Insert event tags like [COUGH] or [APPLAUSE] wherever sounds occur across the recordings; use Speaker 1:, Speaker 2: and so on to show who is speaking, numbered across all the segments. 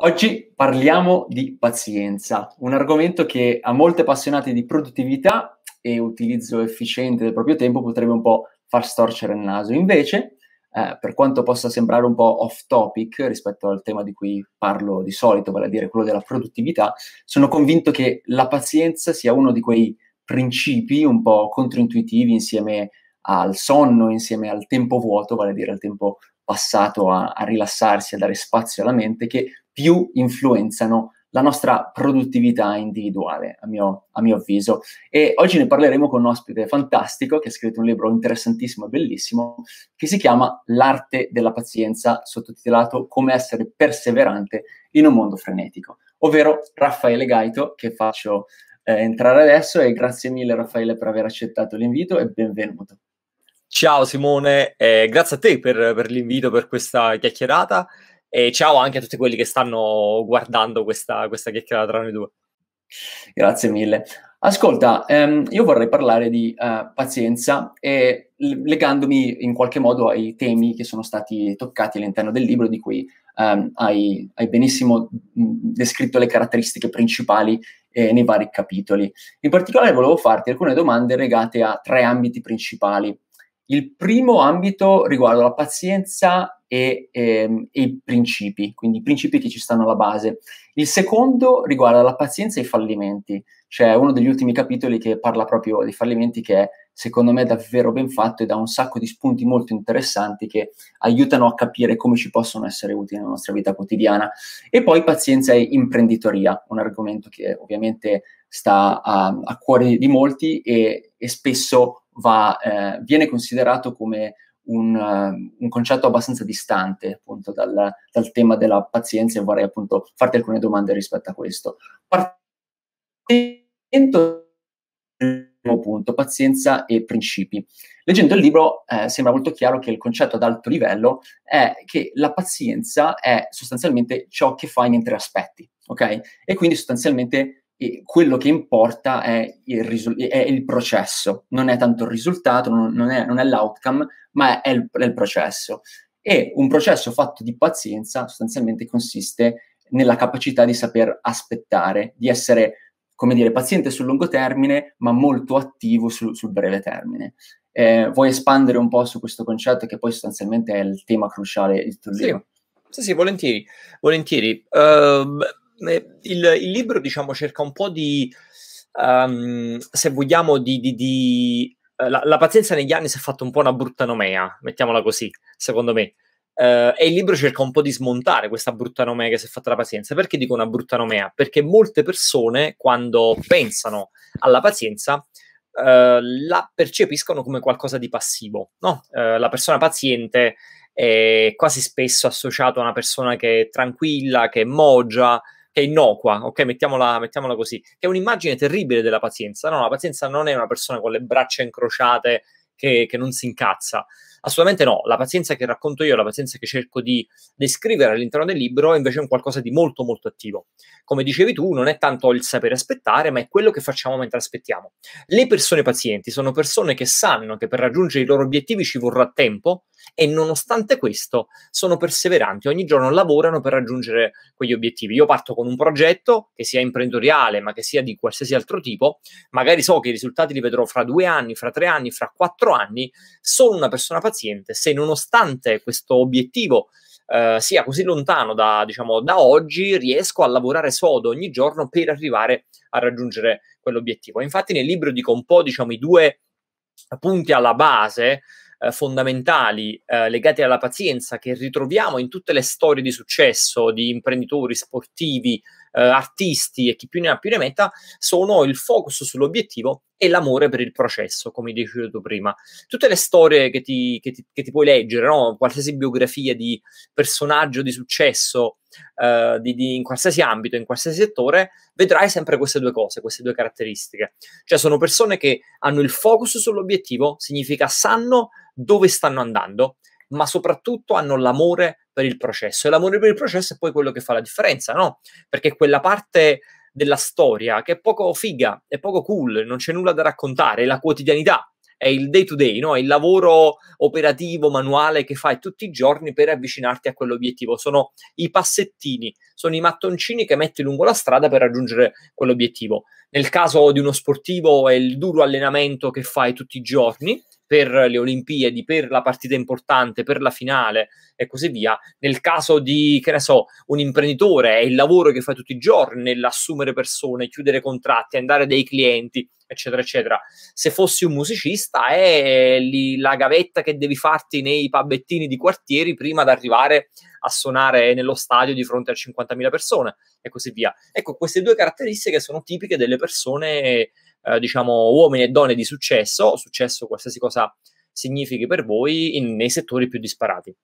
Speaker 1: Oggi parliamo di pazienza, un argomento che a molti appassionati di produttività e utilizzo efficiente del proprio tempo potrebbe un po' far storcere il naso. Invece, eh, per quanto possa sembrare un po' off topic rispetto al tema di cui parlo di solito, vale a dire quello della produttività, sono convinto che la pazienza sia uno di quei principi un po' controintuitivi insieme al sonno, insieme al tempo vuoto, vale a dire al tempo passato a, a rilassarsi, a dare spazio alla mente, che più influenzano la nostra produttività individuale, a mio, a mio, avviso. E oggi ne parleremo con un ospite fantastico che ha scritto un libro interessantissimo e bellissimo che si chiama L'arte della pazienza, sottotitolato Come essere perseverante in un mondo frenetico, ovvero Raffaele Gaito, che faccio eh, entrare adesso e grazie mille Raffaele per aver accettato l'invito e benvenuto.
Speaker 2: Ciao Simone, eh, grazie a te per, per l'invito, per questa chiacchierata e ciao anche a tutti quelli che stanno guardando questa, questa chiacchierata tra noi due.
Speaker 1: Grazie mille. Ascolta, ehm, io vorrei parlare di uh, pazienza e legandomi in qualche modo ai temi che sono stati toccati all'interno del libro, di cui um, hai, hai, benissimo mm, descritto le caratteristiche principali eh, nei vari capitoli. In particolare volevo farti alcune domande legate a tre ambiti principali. Il primo ambito riguarda la pazienza e, e, ehm, e i principi, quindi i principi che ci stanno alla base. Il secondo riguarda la pazienza e i fallimenti, cioè uno degli ultimi capitoli che parla proprio dei fallimenti che è secondo me davvero ben fatto e dà un sacco di spunti molto interessanti che aiutano a capire come ci possono essere utili nella nostra vita quotidiana. E poi pazienza e imprenditoria, un argomento che ovviamente sta a, a cuore di molti e, e spesso va, eh, viene considerato come un, uh, un concetto abbastanza distante appunto dal, dal, tema della pazienza e vorrei appunto farti alcune domande rispetto a questo. Partendo punto, pazienza e principi. Leggendo il libro eh, sembra molto chiaro che il concetto ad alto livello è che la pazienza è sostanzialmente ciò che fai in tre aspetti, ok? E quindi sostanzialmente quello che importa è il, risu- è il, processo, non è tanto il risultato, non è, non è l'outcome, ma è il, è il, processo. E un processo fatto di pazienza sostanzialmente consiste nella capacità di saper aspettare, di essere, come dire, paziente sul lungo termine, ma molto attivo su, sul breve termine. Eh, vuoi espandere un po' su questo concetto che poi sostanzialmente è il tema cruciale di tutto il sì.
Speaker 2: sì, sì, volentieri. volentieri. Uh, eh, il, il libro, diciamo, cerca un po' di, um, se vogliamo, di... di, di eh, la, la, pazienza negli anni si è fatta un po' una brutta nomea, mettiamola così, secondo me. Uh, e il libro cerca un po' di smontare questa brutta nomea che si è fatta la pazienza. Perché dico una brutta nomea? Perché molte persone, quando pensano alla pazienza, Uh, la percepiscono come qualcosa di passivo. No? Uh, la persona paziente è quasi spesso associata a una persona che è tranquilla, che è mogia, che è innocua, ok? Mettiamola, mettiamola così, che è un'immagine terribile della pazienza. No, la pazienza non è una persona con le braccia incrociate che, che non si incazza. Assolutamente no, la pazienza che racconto io, la pazienza che cerco di descrivere all'interno del libro è invece un qualcosa di molto molto attivo. Come dicevi tu, non è tanto il sapere aspettare, ma è quello che facciamo mentre aspettiamo. Le persone pazienti sono persone che sanno che per raggiungere i loro obiettivi ci vorrà tempo, e nonostante questo sono perseveranti, ogni giorno lavorano per raggiungere quegli obiettivi. Io parto con un progetto che sia imprenditoriale, ma che sia di qualsiasi altro tipo, magari so che i risultati li vedrò fra due anni, fra tre anni, fra quattro anni, sono una persona paziente, se nonostante questo obiettivo Uh, sia così lontano da, diciamo, da oggi, riesco a lavorare sodo ogni giorno per arrivare a raggiungere quell'obiettivo. Infatti nel libro dico un po', diciamo, i due punti alla base eh, fondamentali eh, legati alla pazienza che ritroviamo in tutte le storie di successo di imprenditori sportivi eh, artisti e chi più ne ha più ne metta, sono il focus sull'obiettivo e l'amore per il processo, come dicevo tu prima. Tutte le storie che ti, che ti, che ti puoi leggere, no? qualsiasi biografia di personaggio di successo eh, di, di, in qualsiasi ambito, in qualsiasi settore, vedrai sempre queste due cose, queste due caratteristiche. Cioè sono persone che hanno il focus sull'obiettivo, significa sanno dove stanno andando, ma soprattutto hanno l'amore per il processo. E l'amore per il processo è poi quello che fa la differenza, no? Perché quella parte della storia che è poco figa, è poco cool, non c'è nulla da raccontare, è la quotidianità, è il day to day, no? È il lavoro operativo, manuale che fai tutti i giorni per avvicinarti a quell'obiettivo. Sono i passettini, sono i mattoncini che metti lungo la strada per raggiungere quell'obiettivo. Nel caso di uno sportivo è il duro allenamento che fai tutti i giorni per le Olimpiadi, per la partita importante, per la finale e così via. Nel caso di, che ne so, un imprenditore, è il lavoro che fai tutti i giorni nell'assumere persone, chiudere contratti, andare dai clienti, eccetera, eccetera. Se fossi un musicista, è la gavetta che devi farti nei pabbettini di quartieri prima di arrivare a suonare nello stadio di fronte a 50.000 persone e così via. Ecco, queste due caratteristiche sono tipiche delle persone eh, diciamo, uomini e donne di successo, successo qualsiasi cosa significhi per voi, in, nei settori più disparati.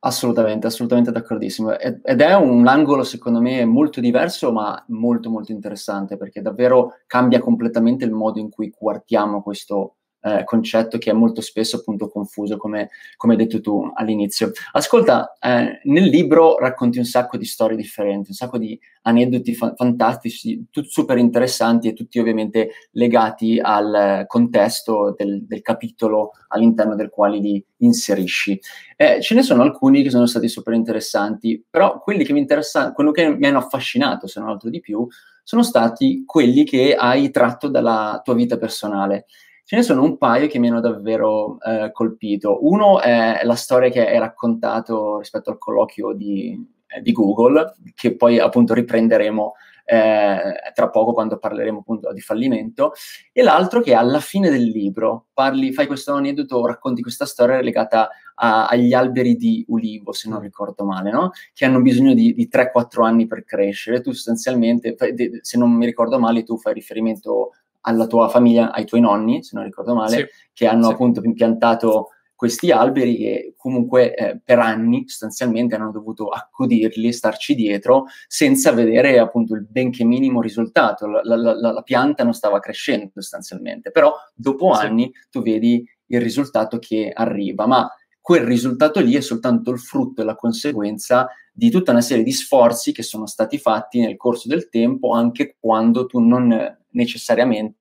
Speaker 1: Assolutamente, assolutamente d'accordissimo. Ed è un angolo, secondo me, molto diverso, ma molto, molto interessante, perché davvero cambia completamente il modo in cui guardiamo questo, eh, concetto che è molto spesso appunto confuso, come, come hai detto tu all'inizio. Ascolta, eh, nel libro racconti un sacco di storie differenti, un sacco di aneddoti fa- fantastici, tutti super interessanti e tutti ovviamente legati al contesto del, del capitolo all'interno del quale li inserisci. Eh, ce ne sono alcuni che sono stati super interessanti, però quelli che mi interessano, quello che mi hanno affascinato, se non altro di più, sono stati quelli che hai tratto dalla tua vita personale. Ce ne sono un paio che mi hanno davvero eh, colpito. Uno è la storia che hai raccontato rispetto al colloquio di, eh, di Google, che poi appunto riprenderemo eh, tra poco quando parleremo appunto di fallimento, e l'altro che alla fine del libro parli, fai questo aneddoto, racconti questa storia legata a, agli alberi di ulivo, se non mm. ricordo male, no? che hanno bisogno di, di 3-4 anni per crescere. Tu sostanzialmente, se non mi ricordo male, tu fai riferimento alla tua famiglia, ai tuoi nonni, se non ricordo male, sì. che hanno sì. appunto impiantato questi alberi che comunque eh, per anni sostanzialmente hanno dovuto accodirli, starci dietro, senza vedere appunto il benché minimo risultato. La, la, la, la pianta non stava crescendo sostanzialmente, però dopo anni tu vedi il risultato che arriva, ma quel risultato lì è soltanto il frutto e la conseguenza di tutta una serie di sforzi che sono stati fatti nel corso del tempo, anche quando tu non necessariamente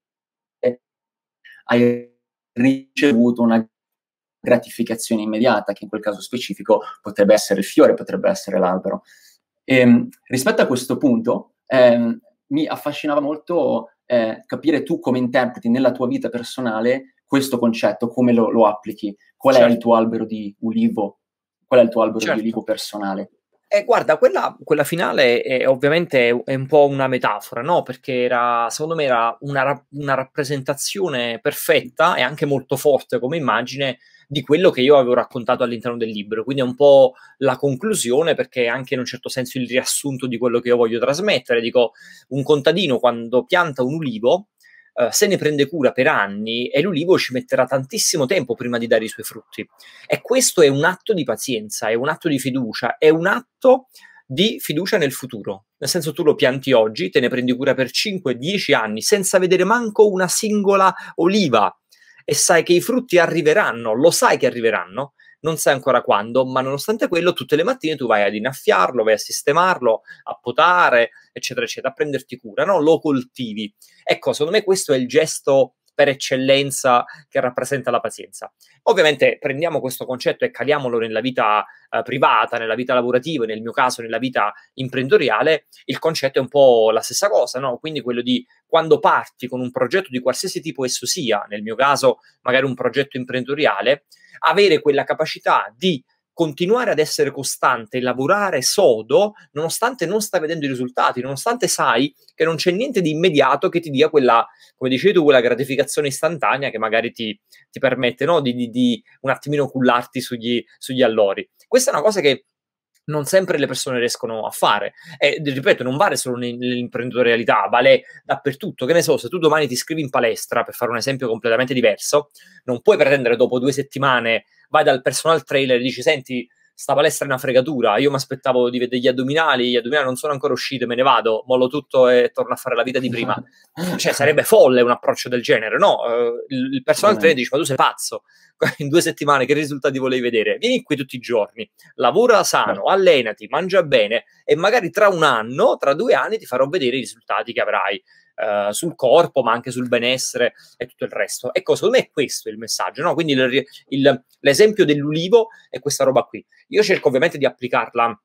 Speaker 1: hai ricevuto una gratificazione immediata, che in quel caso specifico potrebbe essere il fiore, potrebbe essere l'albero. E, ehm, rispetto a questo punto, eh, mi affascinava molto eh, capire tu come interpreti nella tua vita personale questo concetto, come lo, lo applichi, qual certo. è il certo. tuo albero di ulivo, qual è il tuo albero certo. di ulivo personale. Eh, guarda, quella, quella
Speaker 2: finale è, ovviamente è un po' una metafora, no? Perché era, secondo me era una, una, rappresentazione perfetta e anche molto forte come immagine di quello che io avevo raccontato all'interno del libro. Quindi è un po' la conclusione, perché è anche in un certo senso il riassunto di quello che io voglio trasmettere. Dico, un contadino quando pianta un ulivo eh, se ne prende cura per anni e l'ulivo ci metterà tantissimo tempo prima di dare i suoi frutti. E questo è un atto di pazienza, è un atto di fiducia, è un atto di fiducia nel futuro. Nel senso tu lo pianti oggi, te ne prendi cura per 5-10 anni senza vedere manco una singola oliva e sai che i frutti arriveranno, lo sai che arriveranno non sai ancora quando, ma nonostante quello tutte le mattine tu vai ad innaffiarlo, vai a sistemarlo, a potare, eccetera, eccetera, a prenderti cura, no? Lo coltivi. Ecco, secondo me questo è il gesto per eccellenza che rappresenta la pazienza. Ovviamente prendiamo questo concetto e caliamolo nella vita eh, privata, nella vita lavorativa, nel mio caso nella vita imprenditoriale, il concetto è un po' la stessa cosa, no? Quindi quello di quando parti con un progetto di qualsiasi tipo esso sia, nel mio caso magari un progetto imprenditoriale, avere quella capacità di continuare ad essere costante, lavorare sodo, nonostante non stai vedendo i risultati, nonostante sai che non c'è niente di immediato che ti dia quella, come dicevi tu, quella gratificazione istantanea che magari ti, ti permette no? di, di, di, un attimino cullarti sugli, sugli allori. Questa è una cosa che non sempre le persone riescono a fare. E ripeto, non vale solo nell'imprenditorialità, vale dappertutto. Che ne so, se tu domani ti iscrivi in palestra, per fare un esempio completamente diverso, non puoi pretendere dopo due settimane vai dal personal trailer e dici senti sta palestra è una fregatura, io mi aspettavo di vedere gli addominali, gli addominali non sono ancora usciti, me ne vado, mollo tutto e torno a fare la vita di prima. [LAUGHS] Cioè, sarebbe folle un approccio del genere, no? Eh, il, il personal trainer dice, ma tu sei pazzo, [LAUGHS] in due settimane che risultati volevi vedere? Vieni qui tutti i giorni, lavora sano, certo. allenati, mangia bene e magari tra un anno, tra due anni ti farò vedere i risultati che avrai. Eh, sul corpo, ma anche sul benessere e tutto il resto. Ecco, secondo me è questo il messaggio, no? Quindi il, il, l'esempio dell'ulivo è questa roba qui. Io cerco ovviamente di applicarla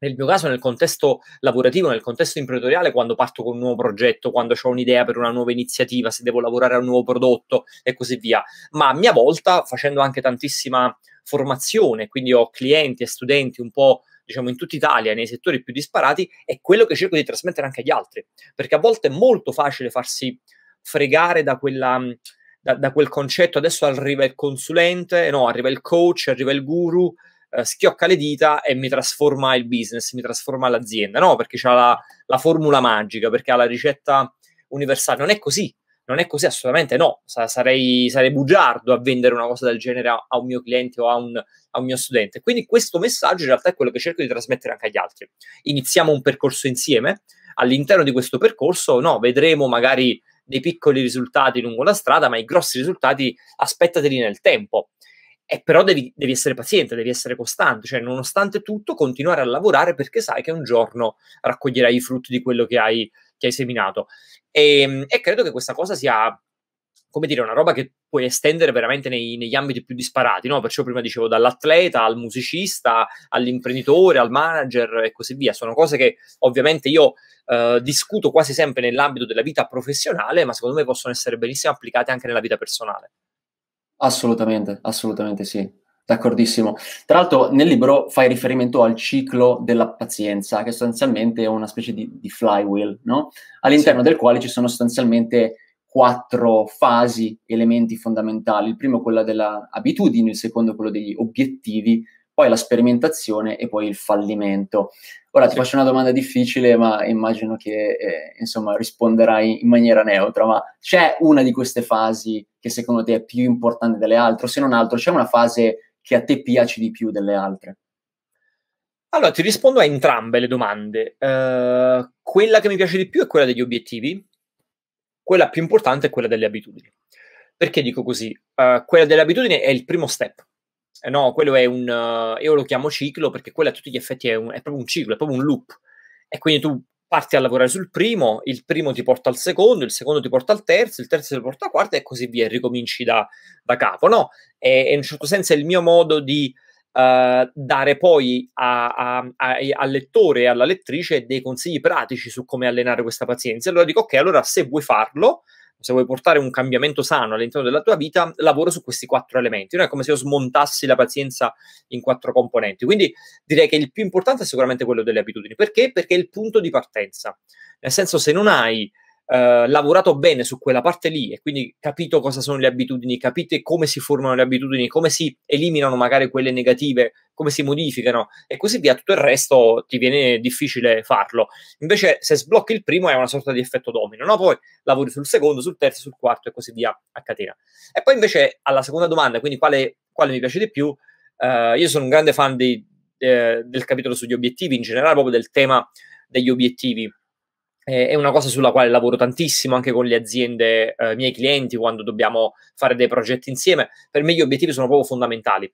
Speaker 2: nel mio caso nel contesto lavorativo, nel contesto imprenditoriale, quando parto con un nuovo progetto, quando ho un'idea per una nuova iniziativa, se devo lavorare a un nuovo prodotto e così via. Ma a mia volta, facendo anche tantissima formazione, quindi ho clienti e studenti un po' diciamo, in tutta Italia, nei settori più disparati, è quello che cerco di trasmettere anche agli altri, perché a volte è molto facile farsi fregare da quella... Mm, da, da, quel concetto adesso arriva il consulente, no, arriva il coach, arriva il guru, eh, schiocca le dita e mi trasforma il business, mi trasforma l'azienda, no, perché ha la, la, formula magica, perché ha la ricetta universale. Non è così, non è così assolutamente no, Sa- sarei, sarei, bugiardo a vendere una cosa del genere a, a un mio cliente o a un, a un, mio studente. Quindi questo messaggio in realtà è quello che cerco di trasmettere anche agli altri. Iniziamo un percorso insieme, all'interno di questo percorso no, vedremo magari dei piccoli risultati lungo la strada, ma i grossi risultati aspettateli nel tempo. E però devi, devi, essere paziente, devi essere costante, cioè nonostante tutto continuare a lavorare perché sai che un giorno raccoglierai i frutti di quello che hai che hai seminato. E, ehm, e credo che questa cosa sia come dire, una roba che puoi estendere veramente nei, negli ambiti più disparati, no? Perciò prima dicevo dall'atleta al musicista, all'imprenditore, al manager e così via. Sono cose che ovviamente io eh, discuto quasi sempre nell'ambito della vita professionale, ma secondo me possono essere benissimo applicate anche nella vita personale.
Speaker 1: Assolutamente, assolutamente sì. D'accordissimo. Tra l'altro nel libro fai riferimento al ciclo della pazienza, che sostanzialmente è una specie di, di flywheel, no? all'interno sì. del quale ci sono sostanzialmente quattro fasi, elementi fondamentali. Il primo è quello abitudini, il secondo è quello degli obiettivi, poi la sperimentazione e poi il fallimento. Ora ti faccio una domanda difficile, ma immagino che eh, insomma, risponderai in maniera neutra, ma c'è una di queste fasi che secondo te è più importante delle altre, se non altro c'è una fase che a te piace di più delle altre?
Speaker 2: Allora, ti rispondo a entrambe le domande. Uh, quella che mi piace di più è quella degli obiettivi, quella più importante è quella delle abitudini. Perché dico così? Uh, quella delle abitudini è il primo step. Eh no, quello è un... Uh, io lo chiamo ciclo perché quello a tutti gli effetti è, un, è proprio un ciclo, è proprio un loop. E quindi tu parti a lavorare sul primo, il primo ti porta al secondo, il secondo ti porta al terzo, il terzo ti porta al quarto e così via, e ricominci da, da capo, no? E, e, in un certo senso è il mio modo di uh, dare poi a, a, a, al lettore e alla lettrice dei consigli pratici su come allenare questa pazienza. Allora dico, ok, allora se vuoi farlo, se vuoi portare un cambiamento sano all'interno della tua vita, lavoro su questi quattro elementi. Non è come se io smontassi la pazienza in quattro componenti. Quindi direi che il più importante è sicuramente quello delle abitudini. Perché? Perché è il punto di partenza. Nel senso, se non hai eh, lavorato bene su quella parte lì e quindi capito cosa sono le abitudini, capite come si formano le abitudini, come si eliminano magari quelle negative, come si modificano e così via, tutto il resto ti viene difficile farlo. Invece se sblocchi il primo è una sorta di effetto domino, no? Poi lavori sul secondo, sul terzo, sul quarto e così via a catena. E poi invece alla seconda domanda, quindi quale, quale mi piace di più, eh, io sono un grande fan di, eh, del capitolo sugli obiettivi, in generale proprio del tema degli obiettivi eh, è una cosa sulla quale lavoro tantissimo anche con le aziende, eh, miei clienti, quando dobbiamo fare dei progetti insieme. Per me gli obiettivi sono proprio fondamentali.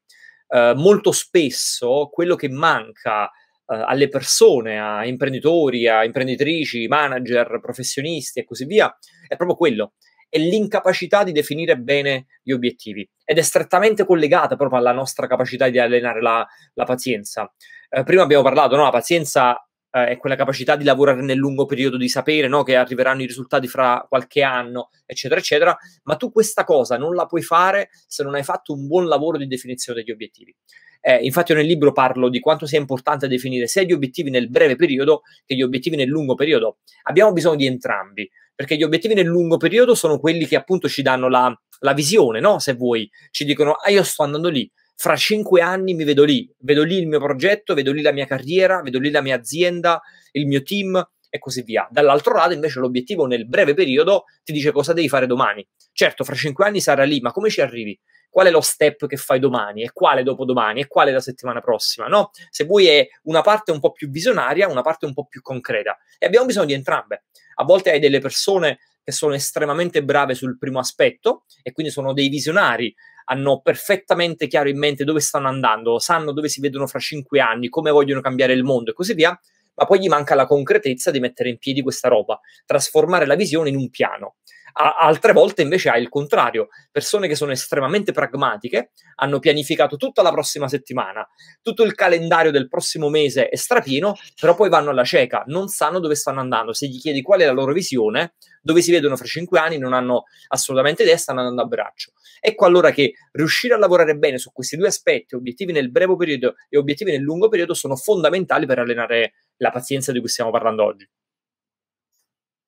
Speaker 2: Eh, molto spesso quello che manca eh, alle persone, a imprenditori, a imprenditrici, manager, professionisti e così via, è proprio quello, è l'incapacità di definire bene gli obiettivi ed è strettamente collegata proprio alla nostra capacità di allenare la, la pazienza. Eh, prima abbiamo parlato, no? la pazienza eh, è quella capacità di lavorare nel lungo periodo, di sapere no, che arriveranno i risultati fra qualche anno, eccetera, eccetera, ma tu questa cosa non la puoi fare se non hai fatto un buon lavoro di definizione degli obiettivi. Eh, infatti, io nel libro parlo di quanto sia importante definire sia gli obiettivi nel breve periodo che gli obiettivi nel lungo periodo. Abbiamo bisogno di entrambi, perché gli obiettivi nel lungo periodo sono quelli che appunto ci danno la, la visione, no? Se vuoi, ci dicono, ah, io sto andando lì, fra cinque anni mi vedo lì, vedo lì il mio progetto, vedo lì la mia carriera, vedo lì la mia azienda, il mio team e così via. Dall'altro lato invece l'obiettivo nel breve periodo ti dice cosa devi fare domani. Certo, fra cinque anni sarà lì, ma come ci arrivi? Qual è lo step che fai domani e quale dopodomani e quale la settimana prossima? No, se vuoi è una parte un po' più visionaria, una parte un po' più concreta e abbiamo bisogno di entrambe. A volte hai delle persone che sono estremamente brave sul primo aspetto e quindi sono dei visionari hanno perfettamente chiaro in mente dove stanno andando, sanno dove si vedono fra cinque anni, come vogliono cambiare il mondo e così via, ma poi gli manca la concretezza di mettere in piedi questa roba, trasformare la visione in un piano. A- altre volte invece hai il contrario, persone che sono estremamente pragmatiche, hanno pianificato tutta la prossima settimana, tutto il calendario del prossimo mese è strapieno, però poi vanno alla cieca, non sanno dove stanno andando, se gli chiedi qual è la loro visione, dove si vedono fra cinque anni non hanno assolutamente idea, stanno andando a braccio. Ecco allora che riuscire a lavorare bene su questi due aspetti, obiettivi nel breve periodo e obiettivi nel lungo periodo, sono fondamentali per allenare la pazienza di cui stiamo parlando oggi.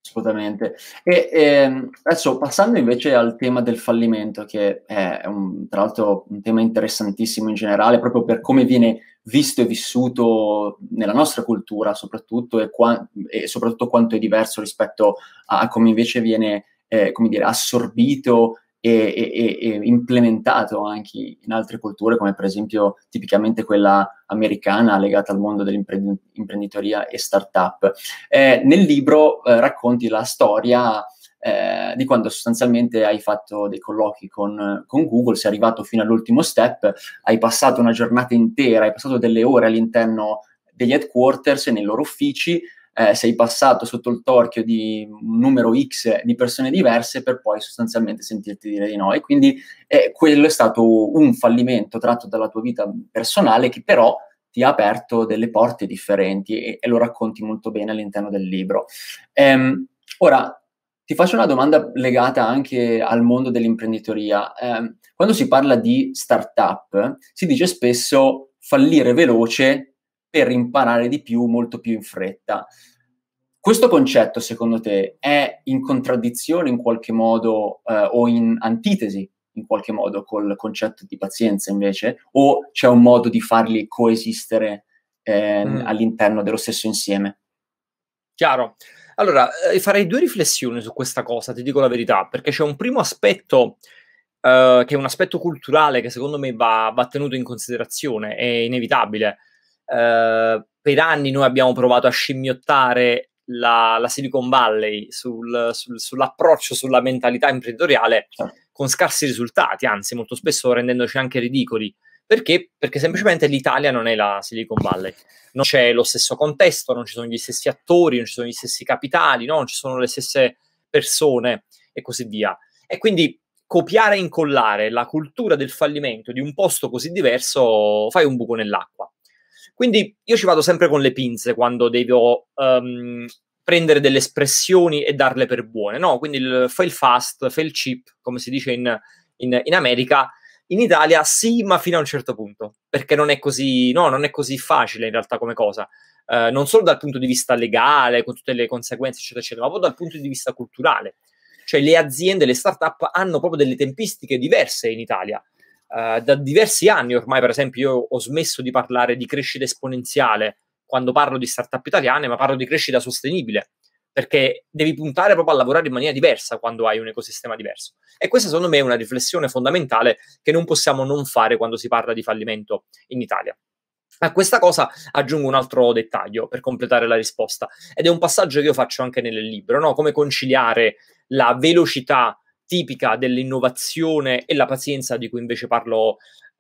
Speaker 1: Assolutamente.
Speaker 2: E, e, ehm, adesso
Speaker 1: passando invece al tema del fallimento, che è un, tra l'altro un tema interessantissimo in generale, proprio per come viene visto e vissuto nella nostra cultura soprattutto e, qua- e soprattutto quanto è diverso rispetto a come invece viene eh, come dire, assorbito e, e, e, implementato anche in altre culture, come per esempio tipicamente quella americana legata al mondo dell'imprenditoria e startup. Eh, nel libro eh, racconti la storia eh, di quando sostanzialmente hai fatto dei colloqui con, con, Google, sei arrivato fino all'ultimo step, hai passato una giornata intera, hai passato delle ore all'interno degli headquarters e nei loro uffici, eh, sei passato sotto il torchio di un numero X di persone diverse per poi sostanzialmente sentirti dire di no. E quindi eh, quello è stato un fallimento tratto dalla tua vita personale che però ti ha aperto delle porte differenti e, e lo racconti molto bene all'interno del libro. Ehm, ora, ti faccio una domanda legata anche al mondo dell'imprenditoria. Eh, quando si parla di startup, si dice spesso fallire veloce per imparare di più, molto più in fretta. Questo concetto, secondo te, è in contraddizione in qualche modo eh, o in antitesi in qualche modo col concetto di pazienza invece? O c'è un modo di farli coesistere eh, mm. all'interno dello stesso insieme?
Speaker 2: Chiaro. Allora, eh, farei due riflessioni su questa cosa, ti dico la verità, perché c'è un primo aspetto eh, che è un aspetto culturale che secondo me va, va tenuto in considerazione, è inevitabile. Eh, per anni noi abbiamo provato a scimmiottare la, la Silicon Valley sul, sul, sull'approccio, sulla mentalità imprenditoriale, certo. con scarsi risultati, anzi molto spesso rendendoci anche ridicoli. Perché? Perché semplicemente l'Italia non è la Silicon Valley, non c'è lo stesso contesto, non ci sono gli stessi attori, non ci sono gli stessi capitali, no? non ci sono le stesse persone e così via. E quindi copiare e incollare la cultura del fallimento di un posto così diverso fai un buco nell'acqua. Quindi io ci vado sempre con le pinze quando devo um, prendere delle espressioni e darle per buone, no? Quindi il fail fast, fail cheap, come si dice in, in, in America, in Italia sì, ma fino a un certo punto, perché non è così, no, non è così facile in realtà come cosa. Eh, non solo dal punto di vista legale, con tutte le conseguenze, eccetera, eccetera, ma proprio dal punto di vista culturale. Cioè le aziende, le start-up hanno proprio delle tempistiche diverse in Italia. Eh, da diversi anni ormai, per esempio, io ho smesso di parlare di crescita esponenziale quando parlo di start-up italiane, ma parlo di crescita sostenibile perché devi puntare proprio a lavorare in maniera diversa quando hai un ecosistema diverso. E questa secondo me è una riflessione fondamentale che non possiamo non fare quando si parla di fallimento in Italia. A questa cosa aggiungo un altro dettaglio per completare la risposta ed è un passaggio che io faccio anche nel libro, no? come conciliare la velocità tipica dell'innovazione e la pazienza di cui invece parlo,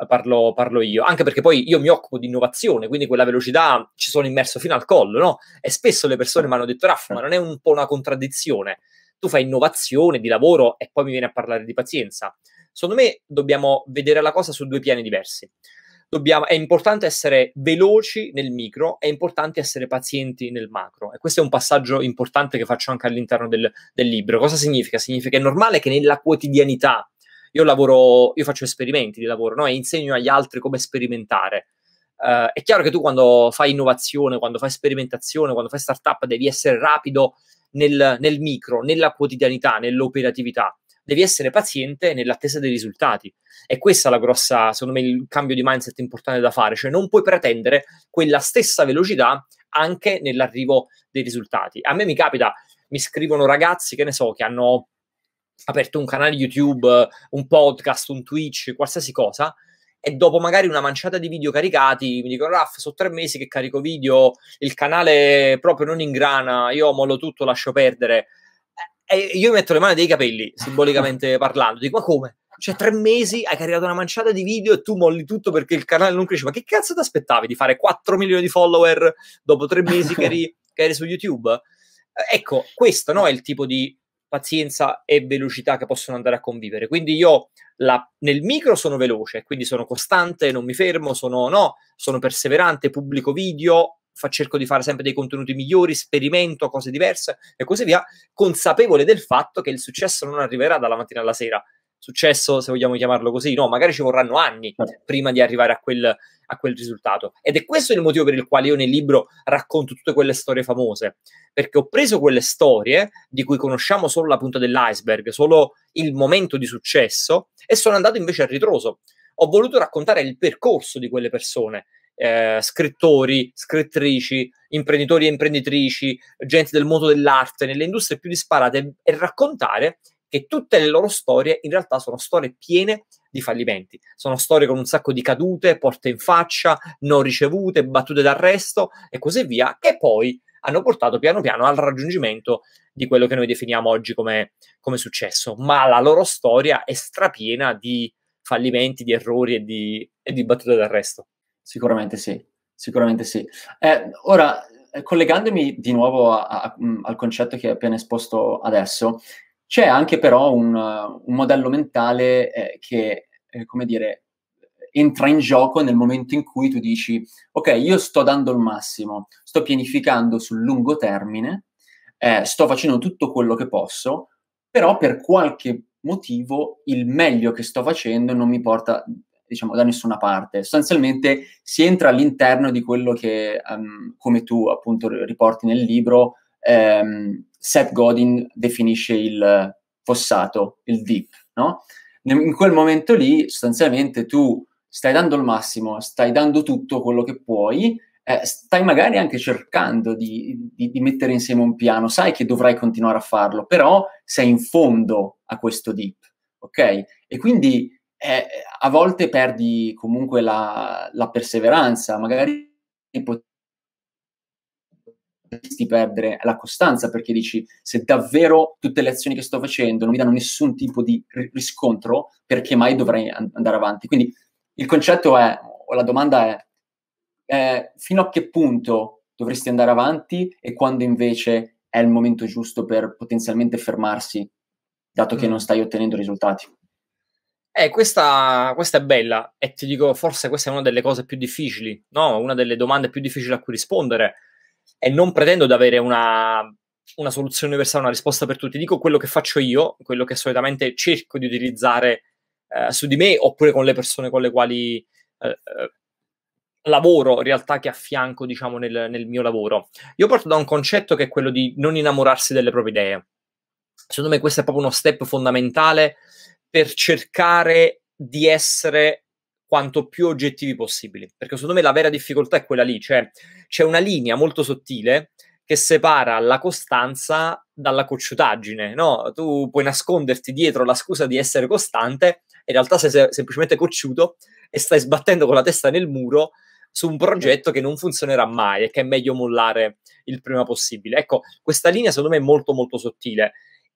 Speaker 2: parlo, parlo io. Anche perché poi io mi occupo di innovazione, quindi quella velocità ci sono immerso fino al collo, no? E spesso le persone mi hanno detto, Raff, ma non è un po' una contraddizione? Tu fai innovazione di lavoro e poi mi vieni a parlare di pazienza. Secondo me dobbiamo vedere la cosa su due piani diversi dobbiamo, è importante essere veloci nel micro, è importante essere pazienti nel macro. E questo è un passaggio importante che faccio anche all'interno del, del libro. Cosa significa? Significa che è normale che nella quotidianità io lavoro, io faccio esperimenti di lavoro no? e insegno agli altri come sperimentare. Uh, è chiaro che tu quando fai innovazione, quando fai sperimentazione, quando fai startup devi essere rapido nel, nel micro, nella quotidianità, nell'operatività devi essere paziente nell'attesa dei risultati. E questa è la grossa, secondo me, il cambio di mindset importante da fare, cioè non puoi pretendere quella stessa velocità anche nell'arrivo dei risultati. A me mi capita, mi scrivono ragazzi che ne so, che hanno aperto un canale YouTube, un podcast, un Twitch, qualsiasi cosa, e dopo magari una manciata di video caricati mi dicono Raff, sono tre mesi che carico video, il canale proprio non ingrana, io mollo tutto, lascio perdere. E io mi metto le mani dei capelli, simbolicamente [LAUGHS] parlando. Dico, ma come? Cioè, tre mesi hai caricato una manciata di video e tu molli tutto perché il canale non cresce. Ma che cazzo ti aspettavi di fare 4 milioni di follower dopo tre mesi che eri, [LAUGHS] che eri su YouTube? Eh, ecco, questo no, è il tipo di pazienza e velocità che possono andare a convivere. Quindi io la, nel micro sono veloce, quindi sono costante, non mi fermo, sono, no, sono perseverante, pubblico video, fa, cerco di fare sempre dei contenuti migliori, sperimento cose diverse e così via, consapevole del fatto che il successo non arriverà dalla mattina alla sera. Successo, se vogliamo chiamarlo così, no, magari ci vorranno anni certo. prima di arrivare a quel, a quel risultato. Ed è questo il motivo per il quale io nel libro racconto tutte quelle storie famose, perché ho preso quelle storie di cui conosciamo solo la punta dell'iceberg, solo il momento di successo, e sono andato invece al ritroso ho voluto raccontare il percorso di quelle persone eh, scrittori, scrittrici, imprenditori e imprenditrici, gente del mondo dell'arte, nelle industrie più disparate e raccontare che tutte le loro storie in realtà sono storie piene di fallimenti, sono storie con un sacco di cadute, porte in faccia, non ricevute, battute d'arresto e così via, che poi hanno portato piano piano al raggiungimento di quello che noi definiamo oggi come, come successo, ma la loro storia è strapiena di fallimenti, di errori e di, e di battute d'arresto.
Speaker 1: Sicuramente sì, sicuramente sì.
Speaker 2: Eh, ora, eh, collegandomi di
Speaker 1: nuovo a, a, mm, al concetto che hai appena esposto adesso, c'è anche però un, eh, un modello mentale eh, che, eh, come dire, entra in gioco nel momento in cui tu dici, ok, io sto dando il massimo, sto pianificando sul lungo termine, eh, sto facendo tutto quello che posso, però per qualche motivo il meglio che sto facendo non mi porta diciamo, da nessuna parte. Sostanzialmente si entra all'interno di quello che, um, come tu appunto riporti nel libro, um, Seth Godin definisce il fossato, il deep, no? In quel momento lì, sostanzialmente, tu stai dando il massimo, stai dando tutto quello che puoi, eh, stai magari anche cercando di, di, di, mettere insieme un piano, sai che dovrai continuare a farlo, però sei in fondo a questo deep, ok? E quindi eh, a volte perdi comunque la, la perseveranza, magari potresti perdere la costanza perché dici se davvero tutte le azioni che sto facendo non mi danno nessun tipo di riscontro, perché mai dovrei andare avanti? Quindi il concetto è, o la domanda è, eh, fino a che punto dovresti andare avanti e quando invece è il momento giusto per potenzialmente fermarsi, dato che non mm. stai ottenendo risultati?
Speaker 2: Eh, questa, questa, è bella e ti dico, forse questa è una delle cose più difficili, no? Una delle domande più difficili a cui rispondere e non pretendo di avere una, una soluzione universale, una risposta per tutti. Dico quello che faccio io, quello che solitamente cerco di utilizzare eh, su di me oppure con le persone con le quali eh, eh lavoro, in realtà che affianco, diciamo, nel, nel mio lavoro. Io parto da un concetto che è quello di non innamorarsi delle proprie idee. Secondo me questo è proprio uno step fondamentale per cercare di essere quanto più oggettivi possibili. Perché secondo me la vera difficoltà è quella lì, cioè c'è una linea molto sottile che separa la costanza dalla cocciutaggine, no? Tu puoi nasconderti dietro la scusa di essere costante, in realtà sei se- semplicemente cocciuto e stai sbattendo con la testa nel muro su un progetto che non funzionerà mai e che è meglio mollare il prima possibile. Ecco, questa linea secondo me è molto molto sottile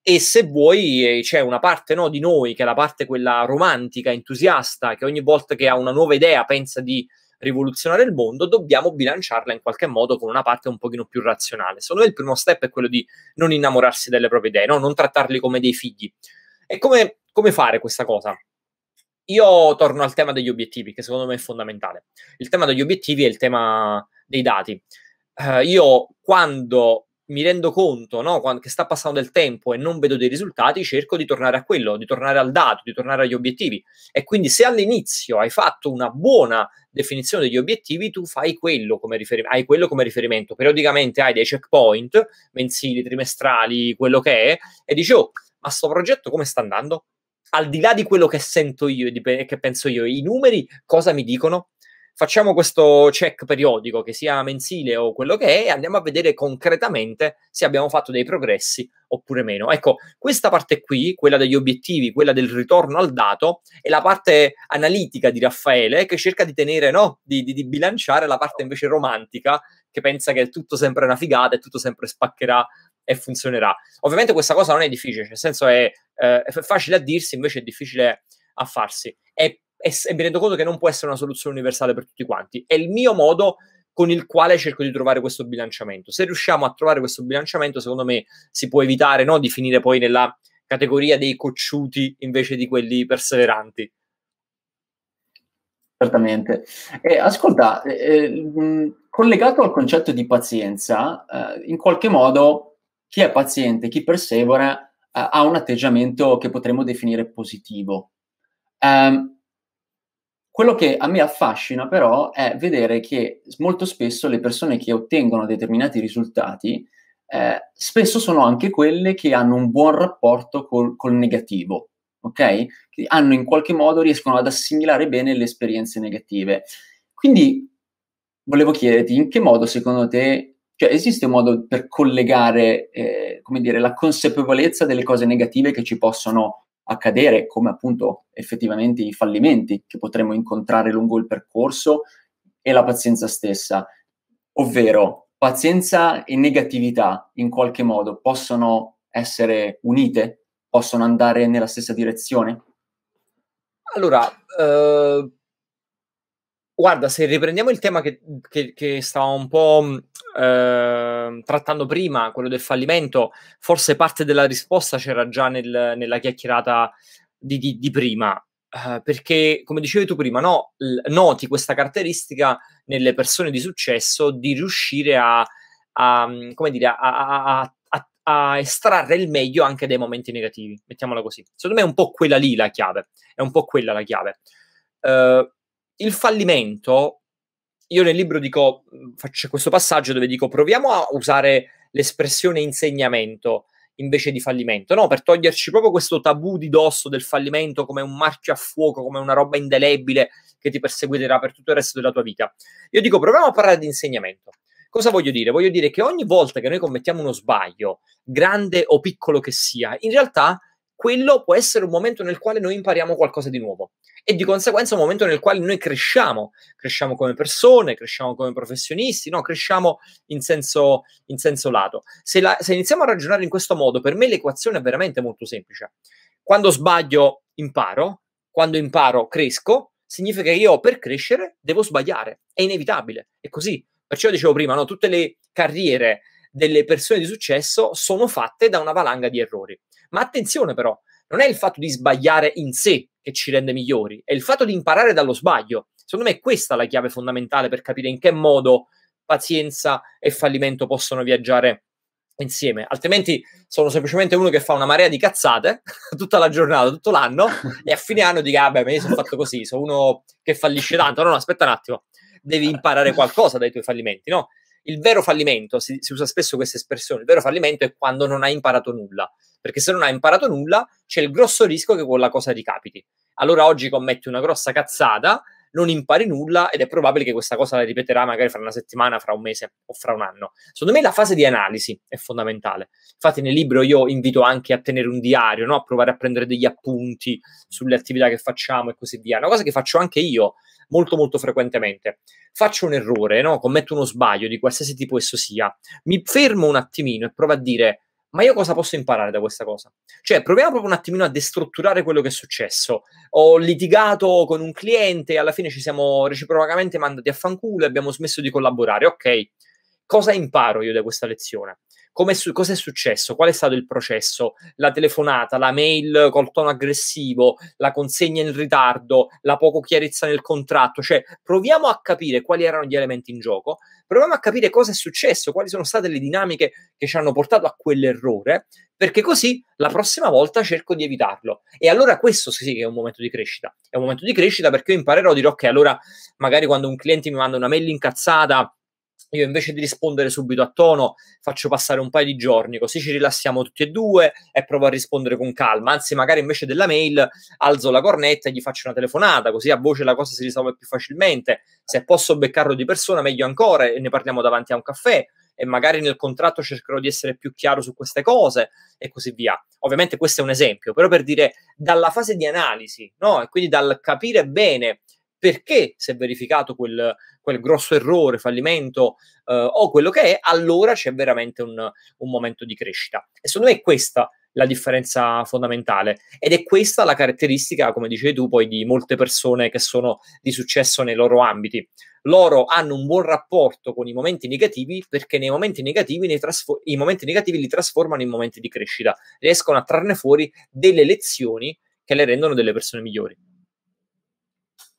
Speaker 2: e se vuoi, eh, c'è una parte no, di noi, che è la parte quella romantica, entusiasta, che ogni volta che ha una nuova idea pensa di rivoluzionare il mondo, dobbiamo bilanciarla in qualche modo con una parte un pochino più razionale. Secondo me il primo step è quello di non innamorarsi delle proprie idee, no? non trattarli come dei figli. E come, come fare questa cosa? Io torno al tema degli obiettivi, che secondo me è fondamentale. Il tema degli obiettivi è il tema dei dati. Uh, io quando mi rendo conto no, che sta passando del tempo e non vedo dei risultati, cerco di tornare a quello, di tornare al dato, di tornare agli obiettivi. E quindi se all'inizio hai fatto una buona definizione degli obiettivi, tu fai quello come, riferim- hai quello come riferimento. Periodicamente hai dei checkpoint mensili, trimestrali, quello che è, e dici, oh, ma sto progetto come sta andando? Al di là di quello che sento io e pe- che penso io, i numeri cosa mi dicono? facciamo questo check periodico, che sia mensile o quello che è, e andiamo a vedere concretamente se abbiamo fatto dei progressi oppure meno. Ecco, questa parte qui, quella degli obiettivi, quella del ritorno al dato, è la parte analitica di Raffaele che cerca di tenere, no? di, di, di bilanciare la parte invece romantica che pensa che è tutto sempre una figata e tutto sempre spaccherà e funzionerà. Ovviamente questa cosa non è difficile, cioè, nel senso è, eh, è facile a dirsi, invece è difficile a farsi e, mi rendo conto che non può essere una soluzione universale per tutti quanti. È il mio modo con il quale cerco di trovare questo bilanciamento. Se riusciamo a trovare questo bilanciamento, secondo me si può evitare no, di finire poi nella categoria dei cocciuti invece di quelli perseveranti. Certamente.
Speaker 1: Eh, ascolta, eh, mh, mm, collegato al concetto di pazienza, eh, in qualche modo chi è paziente, chi persevera, eh, ha un atteggiamento che potremmo definire positivo. Eh, quello che a me affascina però è vedere che molto spesso le persone che ottengono determinati risultati eh, spesso sono anche quelle che hanno un buon rapporto col, col negativo, ok? Che hanno in qualche modo, riescono ad assimilare bene le esperienze negative. Quindi volevo chiederti in che modo secondo te cioè, esiste un modo per collegare, eh, come dire, la consapevolezza delle cose negative che ci possono accadere, come appunto effettivamente i fallimenti che potremmo incontrare lungo il percorso e la pazienza stessa, ovvero pazienza e negatività in qualche modo possono essere unite, possono andare nella stessa direzione?
Speaker 2: Allora, eh, guarda, se riprendiamo il tema che, che, che stava un po' mm, eh, trattando prima quello del fallimento, forse parte della risposta c'era già nel, nella chiacchierata di, di, di prima. Eh, perché, come dicevi tu prima, no, l- noti questa caratteristica nelle persone di successo di riuscire a, a come dire, a, a, a, estrarre il meglio anche dai momenti negativi. Mettiamola così. Secondo me è un po' quella lì la chiave. È un po' quella la chiave. Eh, il fallimento io nel libro dico, mm, faccio questo passaggio dove dico proviamo a usare l'espressione insegnamento invece di fallimento, no? Per toglierci proprio questo tabù di dosso del fallimento come un marchio a fuoco, come una roba indelebile che ti perseguiterà per tutto il resto della tua vita. Io dico proviamo a parlare di insegnamento. Cosa voglio dire? Voglio dire che ogni volta che noi commettiamo uno sbaglio, grande o piccolo che sia, in realtà quello può essere un momento nel quale noi impariamo qualcosa di nuovo e di conseguenza un momento nel quale noi cresciamo, cresciamo come persone, cresciamo come professionisti, no? cresciamo in senso, in senso lato. Se, la, se iniziamo a ragionare in questo modo, per me l'equazione è veramente molto semplice. Quando sbaglio imparo, quando imparo cresco, significa che io per crescere devo sbagliare, è inevitabile, è così. Perciò dicevo prima, no? tutte le carriere delle persone di successo sono fatte da una valanga di errori. Ma attenzione però, non è il fatto di sbagliare in sé che ci rende migliori, è il fatto di imparare dallo sbaglio. Secondo me è questa la chiave fondamentale per capire in che modo pazienza e fallimento possono viaggiare insieme, altrimenti sono semplicemente uno che fa una marea di cazzate [LAUGHS] tutta la giornata, tutto l'anno e a fine anno dica, ah, beh, mi sono fatto così, sono uno che fallisce tanto, no, no, aspetta un attimo, devi imparare qualcosa dai tuoi fallimenti, no? il vero fallimento, si, si, usa spesso questa espressione, il vero fallimento è quando non hai imparato nulla, perché se non hai imparato nulla c'è il grosso rischio che quella cosa ricapiti. Allora oggi commetti una grossa cazzata, non impari nulla ed è probabile che questa cosa la ripeterà magari fra una settimana, fra un mese o fra un anno. Secondo me la fase di analisi è fondamentale. Infatti nel libro io invito anche a tenere un diario, no? a provare a prendere degli appunti sulle attività che facciamo e così via. Una cosa che faccio anche io, molto molto frequentemente. Faccio un errore, no? commetto uno sbaglio di qualsiasi tipo esso sia, mi fermo un attimino e provo a dire ma io cosa posso imparare da questa cosa? Cioè, proviamo proprio un attimino a destrutturare quello che è successo. Ho litigato con un cliente, alla fine ci siamo reciprocamente mandati a fanculo e abbiamo smesso di collaborare. Ok, cosa imparo io da questa lezione? Su- cosa è successo? Qual è stato il processo? La telefonata, la mail col tono aggressivo, la consegna in ritardo, la poco chiarezza nel contratto. Cioè, proviamo a capire quali erano gli elementi in gioco, proviamo a capire cosa è successo, quali sono state le dinamiche che ci hanno portato a quell'errore, perché così la prossima volta cerco di evitarlo. E allora questo sì che è un momento di crescita. È un momento di crescita perché io imparerò a dire ok, allora magari quando un cliente mi manda una mail incazzata io invece di rispondere subito a tono faccio passare un paio di giorni, così ci rilassiamo tutti e due e provo a rispondere con calma. Anzi, magari invece della mail alzo la cornetta e gli faccio una telefonata, così a voce la cosa si risolve più facilmente. Se posso beccarlo di persona, meglio ancora, e ne parliamo davanti a un caffè e magari nel contratto cercherò di essere più chiaro su queste cose e così via. Ovviamente questo è un esempio, però per dire dalla fase di analisi, no? E quindi dal capire bene perché si è verificato quel, quel grosso errore, fallimento eh, o quello che è, allora c'è veramente un, un momento di crescita. E secondo me è questa la differenza fondamentale. Ed è questa la caratteristica, come dicevi tu, poi di molte persone che sono di successo nei loro ambiti. Loro hanno un buon rapporto con i momenti negativi perché nei momenti negativi, nei trasfo- i momenti negativi li trasformano in momenti di crescita, riescono a trarne fuori delle lezioni che le rendono delle persone migliori.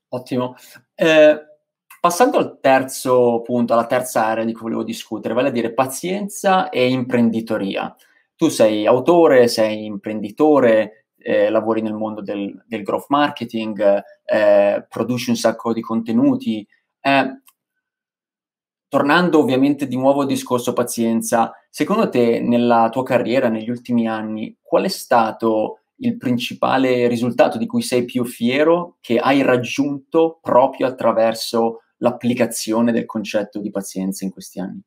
Speaker 2: Ottimo. Eh,
Speaker 1: passando al terzo punto, alla terza area di cui volevo discutere, vale a dire pazienza e imprenditoria. Tu sei autore, sei imprenditore, eh, lavori nel mondo del, del growth marketing, eh, produci un sacco di contenuti. Eh, tornando ovviamente di nuovo al discorso pazienza, secondo te nella tua carriera, negli ultimi anni, qual è stato il principale risultato di cui sei più fiero che hai raggiunto proprio attraverso l'applicazione del concetto di pazienza in questi anni?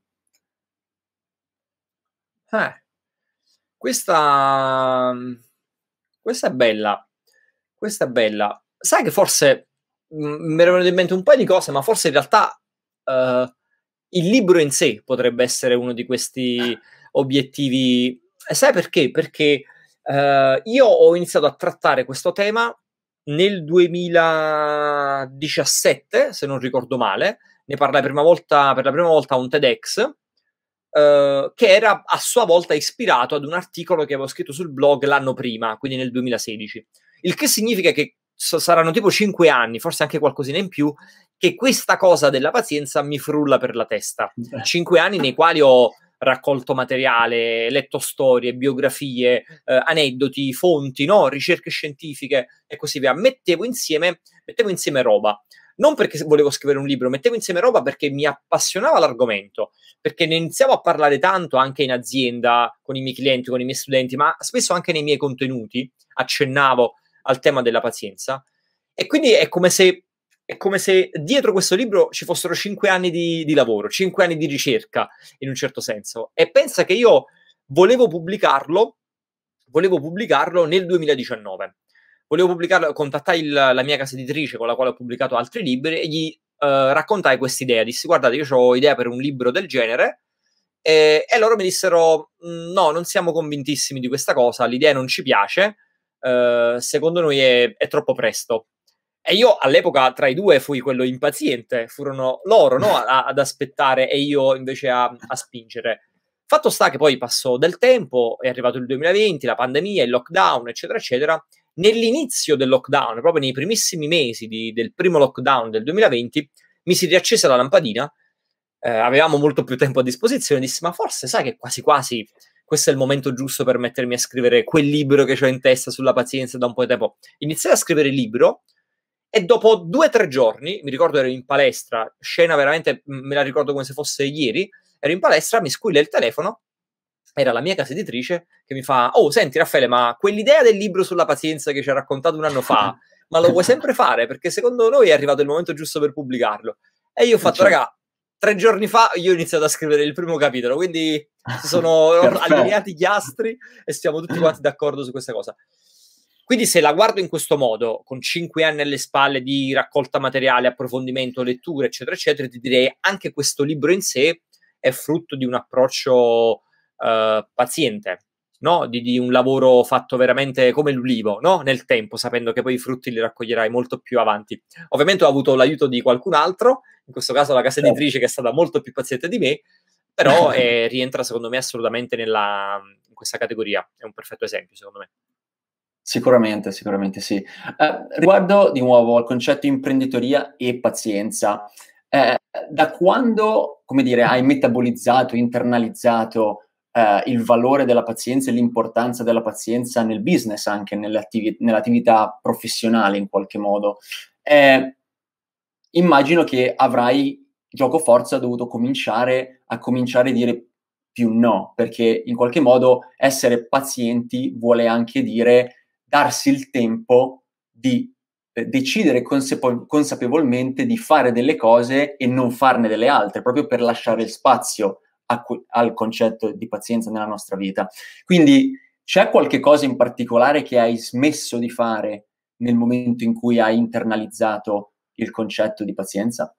Speaker 2: Eh, questa, questa è bella. Questa è bella. Sai che forse mi erano in mente un paio di cose, ma forse in realtà uh, il libro in sé potrebbe essere uno di questi obiettivi. E sai perché? Perché Uh, io ho iniziato a trattare questo tema nel 2017, se non ricordo male, ne parlai prima volta, per la prima volta a un TEDx, Uh, che era a sua volta ispirato ad un articolo che avevo scritto sul blog l'anno prima, quindi nel 2016. Il che significa che so, saranno tipo 5 anni, forse anche qualcosina in più, che questa cosa della pazienza mi frulla per la testa. 5 eh. anni nei quali ho raccolto materiale, letto storie, biografie, eh, aneddoti, fonti, no? ricerche scientifiche e così via. Mettevo insieme, mettevo insieme roba. Non perché volevo scrivere un libro, mettevo insieme roba perché mi appassionava l'argomento, perché ne iniziavo a parlare tanto anche in azienda, con i miei clienti, con i miei studenti, ma spesso anche nei miei contenuti accennavo al tema della pazienza. E quindi è come se è come se dietro questo libro ci fossero cinque anni di, di lavoro, cinque anni di ricerca, in un certo senso. E pensa che io volevo pubblicarlo, volevo pubblicarlo nel 2019. Volevo pubblicarlo, contattai il, la mia casa editrice con la quale ho pubblicato altri libri e gli eh, raccontai quest'idea. Dissi, guardate, io ho idea per un libro del genere. E, e loro mi dissero, mm, no, non siamo convintissimi di questa cosa, l'idea non ci piace, eh, secondo noi è, è troppo presto e io all'epoca tra i due fui quello impaziente, furono loro no, a, ad aspettare e io invece a, a, spingere. Fatto sta che poi passò del tempo, è arrivato il 2020, la pandemia, il lockdown, eccetera, eccetera. Nell'inizio del lockdown, proprio nei primissimi mesi di, del primo lockdown del 2020, mi si riaccese la lampadina, eh, avevamo molto più tempo a disposizione, dissi ma forse sai che quasi quasi questo è il momento giusto per mettermi a scrivere quel libro che ho in testa sulla pazienza da un po' di tempo. Iniziai a scrivere il libro, e dopo due o tre giorni, mi ricordo ero in palestra, scena veramente, me la ricordo come se fosse ieri, ero in palestra, mi squilla il telefono, era la mia casa editrice che mi fa, oh senti Raffaele, ma quell'idea del libro sulla pazienza che ci ha raccontato un anno fa, ma lo vuoi sempre fare? Perché secondo noi è arrivato il momento giusto per pubblicarlo. E io ho fatto, raga, tre giorni fa io ho iniziato a scrivere il primo capitolo, quindi si sono [LAUGHS] allineati gli astri e siamo tutti quanti d'accordo su questa cosa. Quindi se la guardo in questo modo, con cinque anni alle spalle di raccolta materiale, approfondimento, lettura, eccetera, eccetera, ti direi anche questo libro in sé è frutto di un approccio eh, paziente, no? di, di, un lavoro fatto veramente come l'ulivo, no? nel tempo, sapendo che poi i frutti li raccoglierai molto più avanti. Ovviamente ho avuto l'aiuto di qualcun altro, in questo caso la casa certo. editrice che è stata molto più paziente di me,
Speaker 1: però [LAUGHS] eh,
Speaker 2: rientra secondo me assolutamente nella, in questa categoria, è un perfetto esempio secondo me.
Speaker 1: Sicuramente, sicuramente sì.
Speaker 2: Eh,
Speaker 1: riguardo di nuovo al concetto imprenditoria e pazienza, eh, da quando, come dire, hai metabolizzato, internalizzato eh, il valore della pazienza e l'importanza della pazienza nel business, anche nell'attiv- nell'attività professionale in qualche modo, eh, immagino che avrai gioco forza dovuto cominciare a cominciare a dire più no, perché in qualche modo essere pazienti vuole anche dire darsi il tempo di eh, decidere consapo- consapevolmente di fare delle cose e non farne delle altre, proprio per lasciare spazio cu- al concetto di pazienza nella nostra vita. Quindi c'è qualche cosa in particolare che hai smesso di fare nel momento in cui hai internalizzato il concetto di pazienza?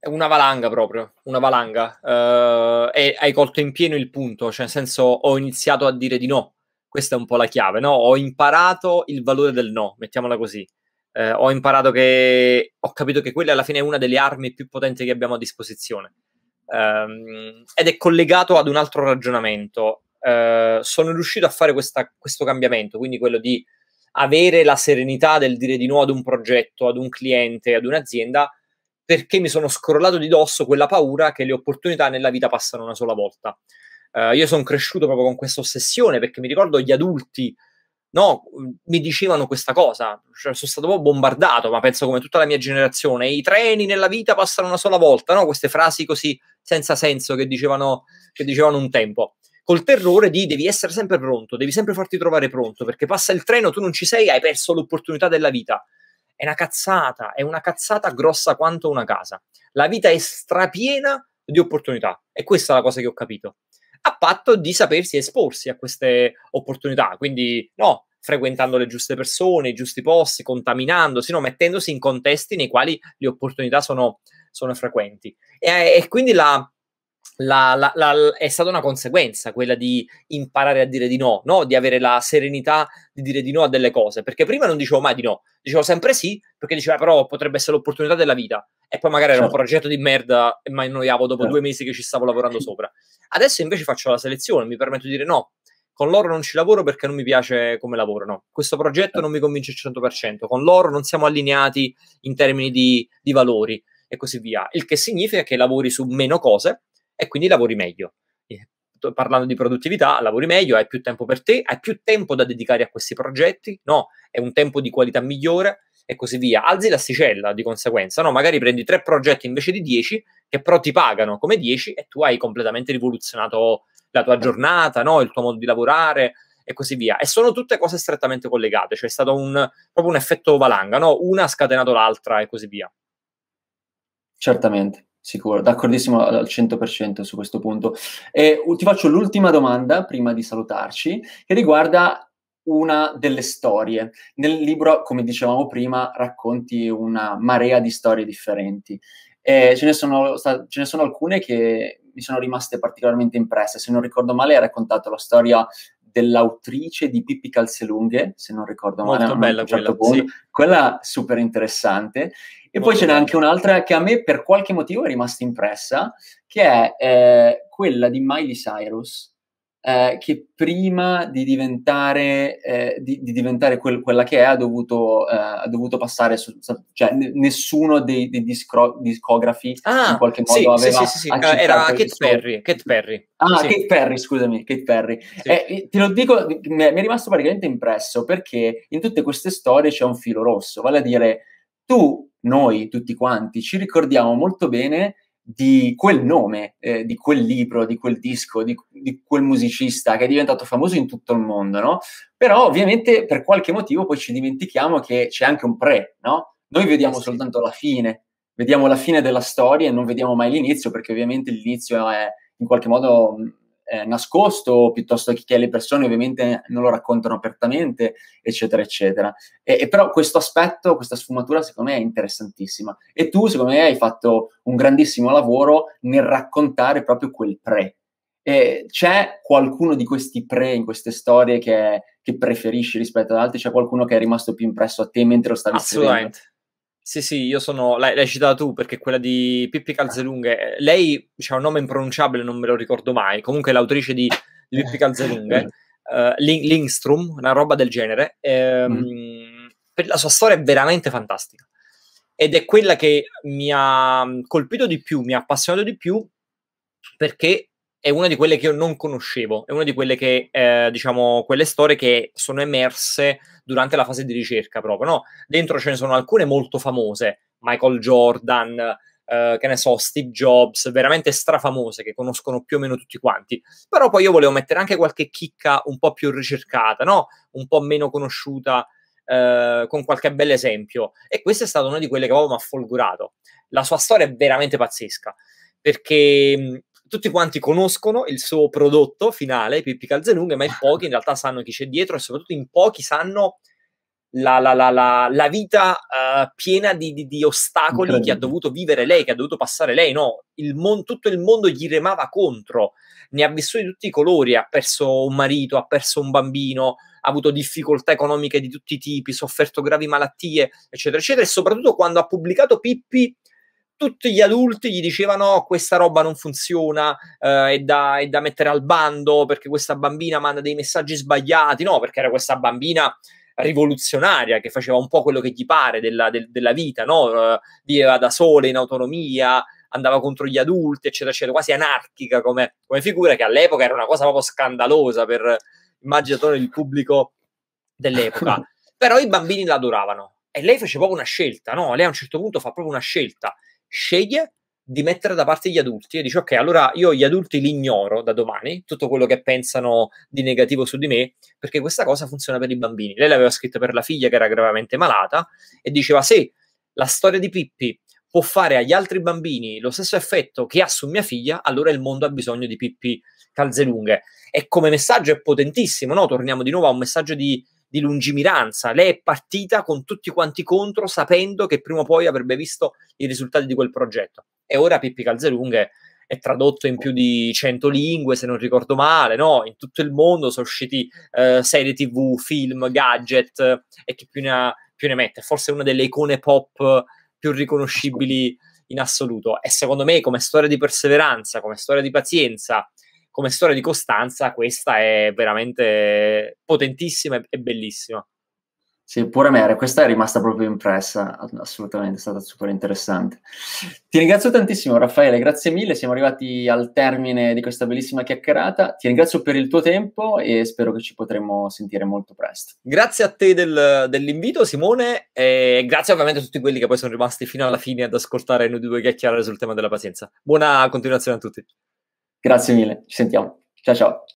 Speaker 2: È una valanga proprio, una valanga. Uh, e hai colto in pieno il punto, cioè nel senso ho iniziato a dire di no questa è un po' la chiave, no? Ho imparato il valore del no, mettiamola così. Eh, ho imparato che ho capito che quella alla fine è una delle armi più potenti che abbiamo a disposizione. Um, ed è collegato ad un altro ragionamento. Uh, sono riuscito a fare questa, questo cambiamento, quindi quello di avere la serenità del dire di no ad un progetto, ad un cliente, ad un'azienda, perché mi sono scrollato di dosso quella paura che le opportunità nella vita passano una sola volta. Eh, io sono cresciuto proprio con questa ossessione perché mi ricordo gli adulti no, mi dicevano questa cosa, cioè, sono stato proprio bombardato, ma penso come tutta la mia generazione, i treni nella vita passano una sola volta, no? queste frasi così senza senso che dicevano, che dicevano un tempo, col terrore di devi essere sempre pronto, devi sempre farti trovare pronto, perché passa il treno, tu non ci sei, hai perso l'opportunità della vita. È una cazzata, è una cazzata grossa quanto una casa. La vita è strapiena di opportunità e questa è la cosa che ho capito a patto di sapersi esporsi a queste opportunità. Quindi, no, frequentando le giuste persone, i giusti posti, contaminandosi, no, mettendosi in contesti nei quali le opportunità sono, sono frequenti. E, e quindi la, la, la, la, è stata una conseguenza quella di imparare a dire di no, no, di avere la serenità di dire di no a delle cose, perché prima non dicevo mai di no, dicevo sempre sì, perché diceva però potrebbe essere l'opportunità della vita e poi magari certo. era un certo. progetto di merda e mi annoiavo dopo certo. due mesi che ci stavo lavorando [LAUGHS] sopra. Adesso invece faccio la selezione, mi permetto di dire no, con loro non ci lavoro perché non mi piace come lavorano. Questo progetto non mi convince al 100%, con loro non siamo allineati in termini di, di valori e così via. Il che significa che lavori su meno cose e quindi lavori meglio parlando di produttività, lavori meglio, hai più tempo per te, hai più tempo da dedicare a questi progetti, no? È un tempo di qualità migliore, e così via. Alzi l'asticella di conseguenza, no? Magari prendi tre progetti invece di dieci, che però ti pagano come dieci e tu hai completamente rivoluzionato la tua giornata, no? Il tuo modo di lavorare e così via. E sono tutte cose strettamente collegate, cioè è stato un, proprio un effetto valanga, no? Una ha scatenato l'altra e così via.
Speaker 1: Certamente. Sicuro, d'accordissimo al 100% su questo punto.
Speaker 2: E ti faccio
Speaker 1: l'ultima domanda prima di salutarci, che riguarda una delle storie. Nel libro, come dicevamo prima, racconti una marea di storie differenti. Eh, ce, ne sono, ce ne sono alcune che mi sono rimaste particolarmente impresse. Se non ricordo male, hai raccontato la storia dell'autrice di Pippi Calzelunghe, se non ricordo male. Molto bella certo quella, sì. Quella super interessante. E Molto poi ce n'è anche un'altra che a me per qualche motivo è rimasta impressa, che è eh, quella di Miley Cyrus, eh, che prima di diventare, eh, di, di diventare quel, quella che è ha dovuto, eh, ha dovuto passare, su, cioè n- nessuno dei, dei discro- discografi ah, in qualche modo sì, aveva... Sì, sì, sì, sì. era Kate Perry,
Speaker 2: Kate Perry. Ah, sì. Kate Perry,
Speaker 1: scusami, Kate Perry. Sì. Eh, te lo dico, mi è rimasto praticamente impresso perché in tutte queste storie c'è un filo rosso, vale a dire tu, noi, tutti quanti, ci ricordiamo molto bene di quel nome, eh, di quel libro, di quel disco, di, di, quel musicista che è diventato famoso in tutto il mondo, no? Però ovviamente per qualche motivo poi ci dimentichiamo che c'è anche un pre, no? Noi eh, vediamo sì. soltanto la fine, vediamo la fine della storia e non vediamo mai l'inizio perché ovviamente l'inizio è in qualche modo eh, nascosto, piuttosto che le persone ovviamente non lo raccontano apertamente, eccetera, eccetera. E, e però questo aspetto, questa sfumatura secondo me è interessantissima. E tu, secondo me, hai fatto un grandissimo lavoro nel raccontare proprio quel pre. E c'è qualcuno di questi pre in queste storie che, che preferisci rispetto ad altri? C'è qualcuno che è rimasto più impresso a te mentre lo stavi Assolutamente.
Speaker 2: scrivendo? Sì, sì, io sono. L'hai, l'hai citata tu perché quella di Pippi Calzelunghe. Eh, lei ha un nome impronunciabile, non me lo ricordo mai. Comunque, l'autrice di, Pippi eh, Calzelunghe, uh, eh, Ling, una roba del genere. Ehm, mm. La sua storia è veramente fantastica. Ed è quella che mi ha mm, colpito di più, mi ha appassionato di più perché è una di quelle che io non conoscevo, è una di quelle che, eh, diciamo, quelle storie che sono emerse durante la fase di ricerca proprio, no? Dentro ce ne sono alcune molto famose, Michael Jordan, eh, che ne so, Steve Jobs, veramente strafamose, che conoscono più o meno tutti quanti. Però poi io volevo mettere anche qualche chicca un po' più ricercata, no? Un po' meno conosciuta, eh, con qualche bel esempio. E questa è stata una di quelle che proprio mi ha folgurato. La sua storia è veramente pazzesca, perché tutti quanti conoscono il suo prodotto finale, Pippi Calzelunghe, ma in ah. pochi in realtà sanno chi c'è dietro e soprattutto in pochi sanno la, la, la, la vita uh, piena di, di, di ostacoli che ha dovuto vivere lei, che ha dovuto passare lei, no, il mon- tutto il mondo gli remava contro, ne ha vissuti di tutti i colori, ha perso un marito, ha perso un bambino, ha avuto difficoltà economiche di tutti i tipi, sofferto gravi malattie, eccetera, eccetera, e soprattutto quando ha pubblicato Pippi tutti gli adulti gli dicevano oh, questa roba non funziona, eh, è, da, è, da, mettere al bando perché questa bambina manda dei messaggi sbagliati, no, perché era questa bambina rivoluzionaria che faceva un po' quello che gli pare della, del, della vita, no? Eh, viveva da sola in autonomia, andava contro gli adulti, eccetera, eccetera, quasi anarchica come, come figura che all'epoca era una cosa proprio scandalosa per immaginatore il pubblico dell'epoca. [LAUGHS] Però i bambini la adoravano, e lei fece proprio una scelta, no? Lei a un certo punto fa proprio una scelta sceglie di mettere da parte gli adulti e dice ok, allora io gli adulti li ignoro da domani, tutto quello che pensano di negativo su di me, perché questa cosa funziona per i bambini. Lei l'aveva scritta per la figlia che era gravemente malata e diceva se la storia di Pippi può fare agli altri bambini lo stesso effetto che ha su mia figlia, allora il mondo ha bisogno di Pippi calze lunghe. E come messaggio è potentissimo, no? Torniamo di nuovo a un messaggio di di lungimiranza. Lei è partita con tutti quanti contro, sapendo che prima o poi avrebbe visto i risultati di quel progetto. E ora Pippi Calzelunghe è tradotto in più di 100 lingue, se non ricordo male, no? In tutto il mondo sono usciti eh, serie TV, film, gadget e chi più ne, ha, più ne mette. Forse una delle icone pop più riconoscibili in assoluto. E secondo me, come storia di perseveranza, come storia di pazienza, come storia di costanza questa è veramente potentissima e bellissima.
Speaker 1: Sì, pure a questa è rimasta proprio impressa, assolutamente, è stata super interessante. Ti ringrazio tantissimo Raffaele, grazie mille, siamo arrivati al termine di questa bellissima chiacchierata, ti ringrazio per il tuo tempo e spero che ci potremo sentire molto presto.
Speaker 2: Grazie a te del, dell'invito Simone e grazie ovviamente a tutti quelli che poi sono rimasti fino alla fine ad ascoltare noi due chiacchierare sul tema della pazienza. Buona continuazione a tutti.
Speaker 1: Grazie mille, ci sentiamo. Ciao ciao.